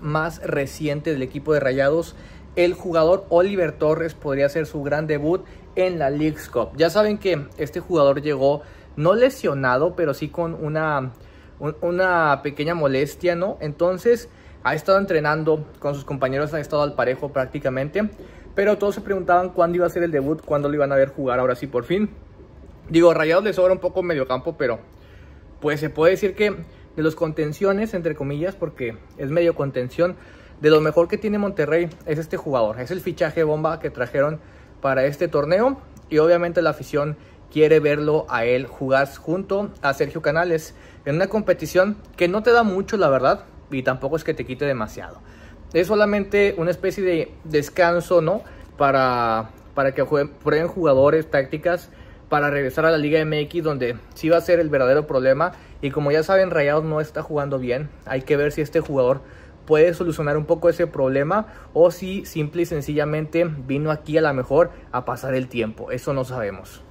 más reciente del equipo de Rayados, el jugador Oliver Torres podría hacer su gran debut en la League's Cup. Ya saben que este jugador llegó no lesionado, pero sí con una, una pequeña molestia, ¿no? Entonces ha estado entrenando con sus compañeros, ha estado al parejo prácticamente, pero todos se preguntaban cuándo iba a ser el debut, cuándo lo iban a ver jugar, ahora sí por fin. Digo, Rayados le sobra un poco medio campo, pero pues se puede decir que de los contenciones, entre comillas, porque es medio contención. De lo mejor que tiene Monterrey es este jugador. Es el fichaje bomba que trajeron para este torneo. Y obviamente la afición quiere verlo a él jugar junto a Sergio Canales en una competición que no te da mucho, la verdad, y tampoco es que te quite demasiado. Es solamente una especie de descanso, ¿no? Para, para que jueguen, prueben jugadores, tácticas para regresar a la Liga MX donde sí va a ser el verdadero problema y como ya saben Rayados no está jugando bien, hay que ver si este jugador puede solucionar un poco ese problema o si simple y sencillamente vino aquí a la mejor a pasar el tiempo, eso no sabemos.